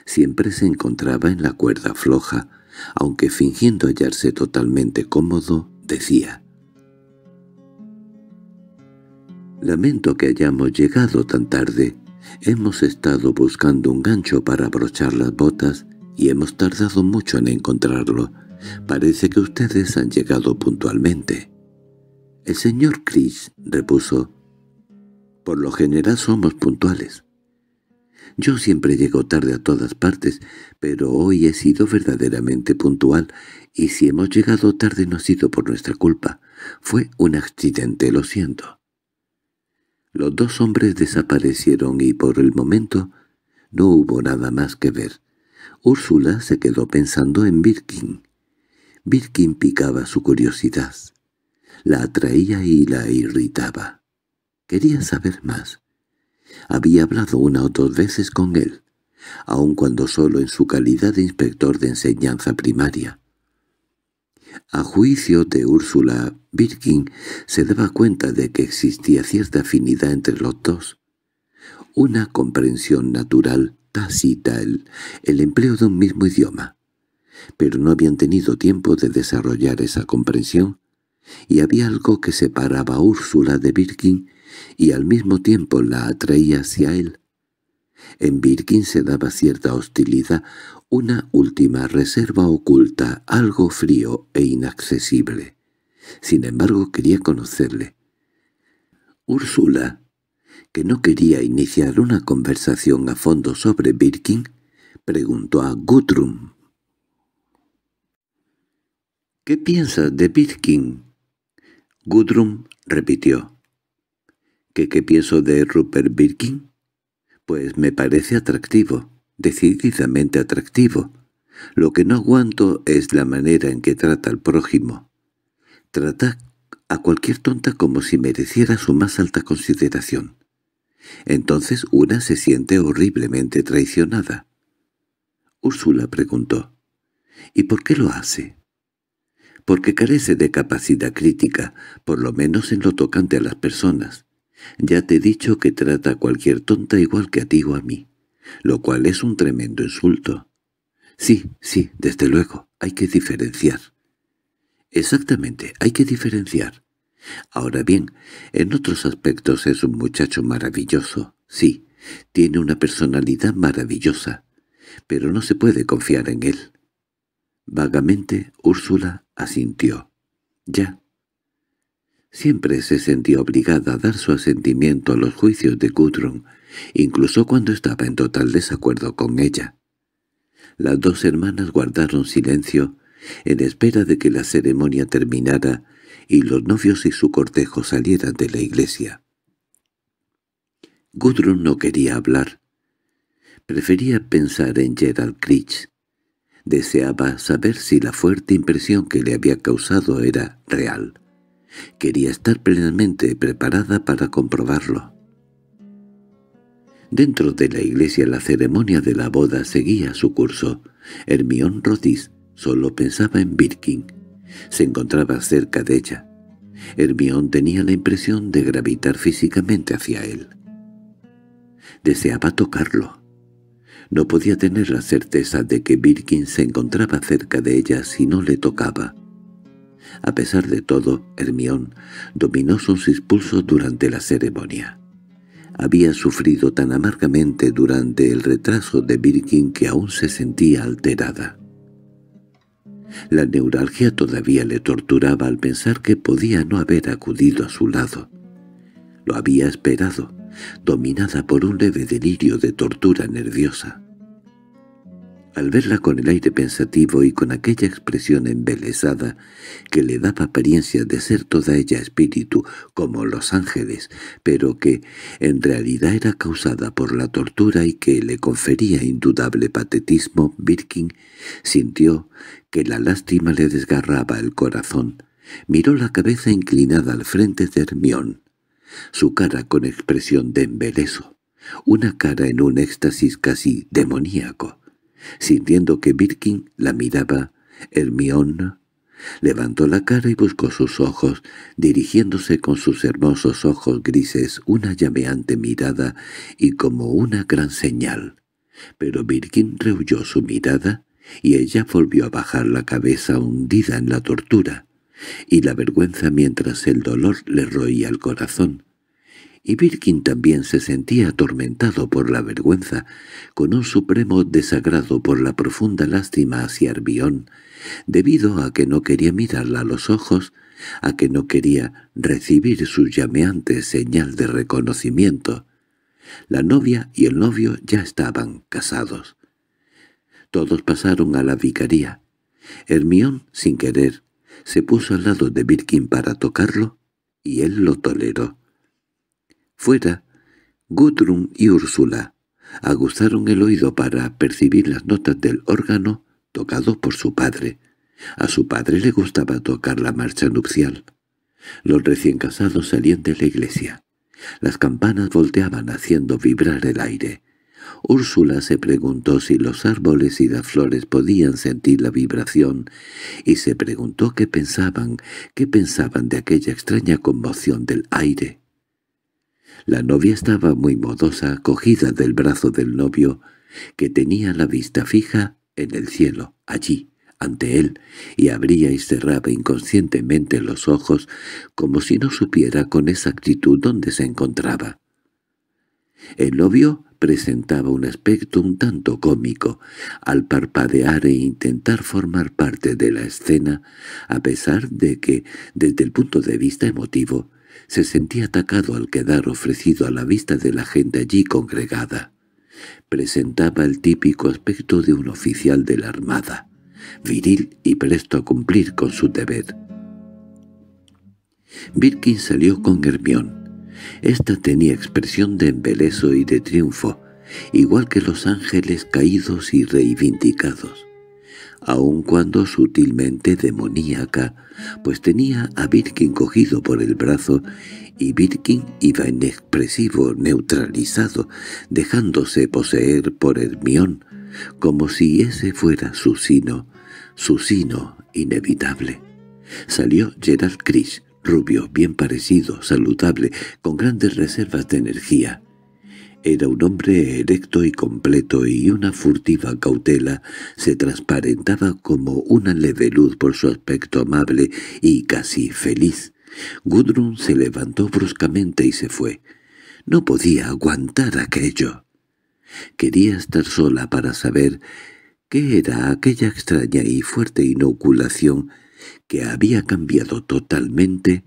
Siempre se encontraba en la cuerda floja, aunque fingiendo hallarse totalmente cómodo, decía «Lamento que hayamos llegado tan tarde. Hemos estado buscando un gancho para abrochar las botas y hemos tardado mucho en encontrarlo. Parece que ustedes han llegado puntualmente». El señor Chris repuso, «Por lo general somos puntuales. Yo siempre llego tarde a todas partes, pero hoy he sido verdaderamente puntual, y si hemos llegado tarde no ha sido por nuestra culpa. Fue un accidente, lo siento». Los dos hombres desaparecieron y por el momento no hubo nada más que ver. Úrsula se quedó pensando en Birkin. Birkin picaba su curiosidad la atraía y la irritaba. Quería saber más. Había hablado una o dos veces con él, aun cuando solo en su calidad de inspector de enseñanza primaria. A juicio de Úrsula, Birkin se daba cuenta de que existía cierta afinidad entre los dos. Una comprensión natural, tácita, el, el empleo de un mismo idioma. Pero no habían tenido tiempo de desarrollar esa comprensión y había algo que separaba a Úrsula de Birkin y al mismo tiempo la atraía hacia él. En Birkin se daba cierta hostilidad, una última reserva oculta, algo frío e inaccesible. Sin embargo, quería conocerle. Úrsula, que no quería iniciar una conversación a fondo sobre Birkin, preguntó a Guthrum. —¿Qué piensas de Birkin? Gudrun repitió. ¿Qué, qué pienso de Rupert Birkin? Pues me parece atractivo, decididamente atractivo. Lo que no aguanto es la manera en que trata al prójimo. Trata a cualquier tonta como si mereciera su más alta consideración. Entonces una se siente horriblemente traicionada. Úrsula preguntó, ¿y por qué lo hace? porque carece de capacidad crítica, por lo menos en lo tocante a las personas. Ya te he dicho que trata a cualquier tonta igual que a ti o a mí, lo cual es un tremendo insulto. Sí, sí, desde luego, hay que diferenciar. Exactamente, hay que diferenciar. Ahora bien, en otros aspectos es un muchacho maravilloso, sí, tiene una personalidad maravillosa, pero no se puede confiar en él. Vagamente Úrsula asintió. —Ya. Siempre se sentía obligada a dar su asentimiento a los juicios de Gudrun, incluso cuando estaba en total desacuerdo con ella. Las dos hermanas guardaron silencio, en espera de que la ceremonia terminara y los novios y su cortejo salieran de la iglesia. Gudrun no quería hablar. Prefería pensar en Gerald Critch, Deseaba saber si la fuerte impresión que le había causado era real. Quería estar plenamente preparada para comprobarlo. Dentro de la iglesia la ceremonia de la boda seguía su curso. Hermión Rodís solo pensaba en Birkin. Se encontraba cerca de ella. Hermión tenía la impresión de gravitar físicamente hacia él. Deseaba tocarlo, no podía tener la certeza de que Birkin se encontraba cerca de ella si no le tocaba. A pesar de todo, Hermión dominó sus impulsos durante la ceremonia. Había sufrido tan amargamente durante el retraso de Birkin que aún se sentía alterada. La neuralgia todavía le torturaba al pensar que podía no haber acudido a su lado. Lo había esperado, dominada por un leve delirio de tortura nerviosa. Al verla con el aire pensativo y con aquella expresión embelesada que le daba apariencia de ser toda ella espíritu, como los ángeles, pero que en realidad era causada por la tortura y que le confería indudable patetismo, Birkin sintió que la lástima le desgarraba el corazón. Miró la cabeza inclinada al frente de Hermión su cara con expresión de embeleso, una cara en un éxtasis casi demoníaco. Sintiendo que Birkin la miraba, Hermione levantó la cara y buscó sus ojos, dirigiéndose con sus hermosos ojos grises una llameante mirada y como una gran señal. Pero Birkin rehuyó su mirada y ella volvió a bajar la cabeza hundida en la tortura y la vergüenza mientras el dolor le roía el corazón. Y Birkin también se sentía atormentado por la vergüenza, con un supremo desagrado por la profunda lástima hacia Arbión debido a que no quería mirarla a los ojos, a que no quería recibir su llameante señal de reconocimiento. La novia y el novio ya estaban casados. Todos pasaron a la vicaría. Hermión, sin querer, se puso al lado de Birkin para tocarlo, y él lo toleró. Fuera, Gudrun y Úrsula aguzaron el oído para percibir las notas del órgano tocado por su padre. A su padre le gustaba tocar la marcha nupcial. Los recién casados salían de la iglesia. Las campanas volteaban haciendo vibrar el aire. Úrsula se preguntó si los árboles y las flores podían sentir la vibración, y se preguntó qué pensaban, qué pensaban de aquella extraña conmoción del aire. La novia estaba muy modosa, cogida del brazo del novio, que tenía la vista fija en el cielo, allí, ante él, y abría y cerraba inconscientemente los ojos, como si no supiera con exactitud dónde se encontraba. El novio presentaba un aspecto un tanto cómico, al parpadear e intentar formar parte de la escena, a pesar de que, desde el punto de vista emotivo, se sentía atacado al quedar ofrecido a la vista de la gente allí congregada. Presentaba el típico aspecto de un oficial de la armada, viril y presto a cumplir con su deber. Birkin salió con Hermión, esta tenía expresión de embeleso y de triunfo, igual que los ángeles caídos y reivindicados, aun cuando sutilmente demoníaca, pues tenía a Birkin cogido por el brazo y Birkin iba inexpresivo, neutralizado, dejándose poseer por Hermión, como si ese fuera su sino, su sino inevitable. Salió Gerald rubio, bien parecido, saludable, con grandes reservas de energía. Era un hombre erecto y completo y una furtiva cautela se transparentaba como una leve luz por su aspecto amable y casi feliz. Gudrun se levantó bruscamente y se fue. No podía aguantar aquello. Quería estar sola para saber qué era aquella extraña y fuerte inoculación que había cambiado totalmente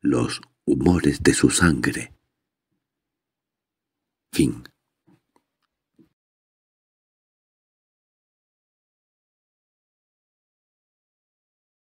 los humores de su sangre. Fin